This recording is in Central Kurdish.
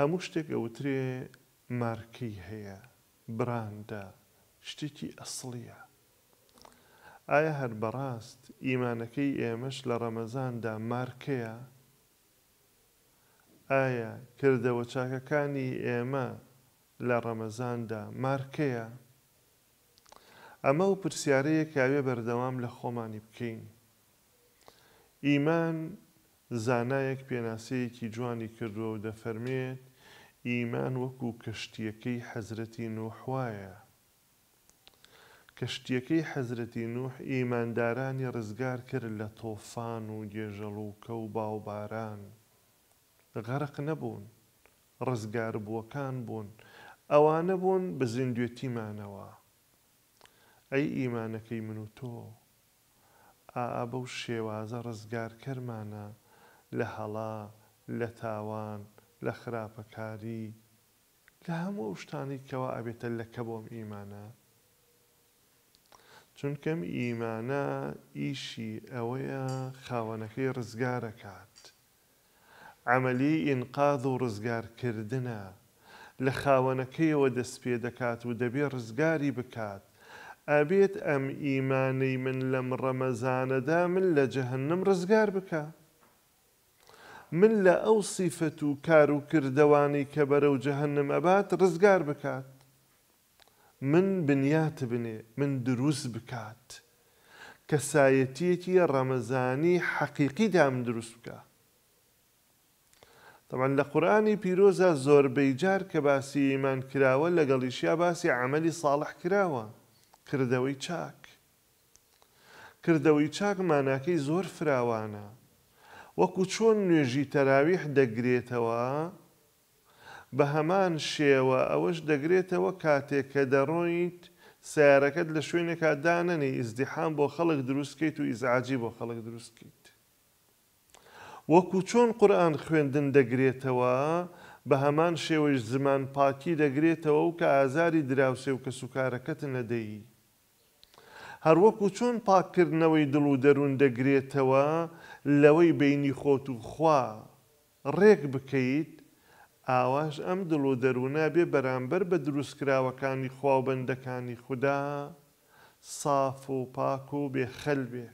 هەموو شتێک ئەوترێ مارکی هەیە براندا شتێکی ئەسڵیە ئایا هەر بەڕاست ئیمانەکەی ئێمەش لە ڕەمەزاندا مارکەیە ئایا کردەوە چاکەکانی ئێمە لە ڕەمەزاندا مارکەیە ئەمە و پرسیارەیە کاوێ بەردەوام لە خۆمانی بکەین ئیمان زانایەک پێناسەیەکی جوانی کردووە و دەفەرمێت ئیمان وەکو کەشتیەکەی حەزرەتی نوحواایە کەشتیەکەی حەزرەتی نوح ئیماندارانی ڕزگار کرد لە تۆفان و گێژەڵوکە و باوباران غەرق نەبوون ڕزگاربووەکان بوون ئەوانە بوون بە زیندێتیمانەوە ئەی ئیمانەکەی من و تۆ ئا بەو شێوازە ڕزگار کەرمانە لە هەڵا لە تاوان و لە خراپەکاری لە هەموو شتانی کەوا ئەبێتە لەکە بۆم ئیمانە چونکەم ئیمانە ئیشی ئەوەیە خاوەنەکەی ڕزگارەکات ئەمەلی ئینقااز و ڕزگارکردنە لە خاوەنەکەیەوە دەست پێ دەکات و دەبێ ڕزگاری بکات ئەبێت ئەم ئیمانەی من لەم ڕەمەزانەدا من لە جەهنم ڕزگار بکە من لە ئەو سیفەت و کار و کردەوانی کە بەرە و جەهنم ئەبات ڕزگار بکات من بنیاتە بنێ من دروست بکات کەسایەتیەکی ڕەمەزانی حەقیقی دام دروست بکە تەمان لە قورآانی پیرۆزە زۆربەی جار کە باسی ئیمان کراوە لەگەڵیشیا باسی عملی ساڵح کراوە کردەوەی چاک کردەوەی چاک ماناکەی زۆر فراوانە وەکو چۆن نوێژی تەراویح دەگرێتەوە بە هەمان شێوە ئەوەش دەگرێتەوە کاتێک کە دەڕۆیت سیارەکەت لە شوێنێکا دانەنی ئیزدیحام بۆ خەڵک دروستکەیت و ئیزعاجی بۆ خەڵک دروستکەیت. وەکو چۆن قورآان خوێندن دەگرێتەوە بە هەمان شێوەش زمان پاکی دەگرێتەوە و کە ئازاری دراوسێ و کە سوکارەکەت نەدەیت. هەروەکو چۆن پاکردنەوەی دڵ و دەروون دەگرێتەوە لەوەی بینی خۆت و خوا ڕێک بکەیت ئاواش ئەم دڵ و دەروونە بێ بەرامبەر بە دروستکراوەکانی خواوبندەکانی خوددا ساف و پاک و بێ خەل بێ.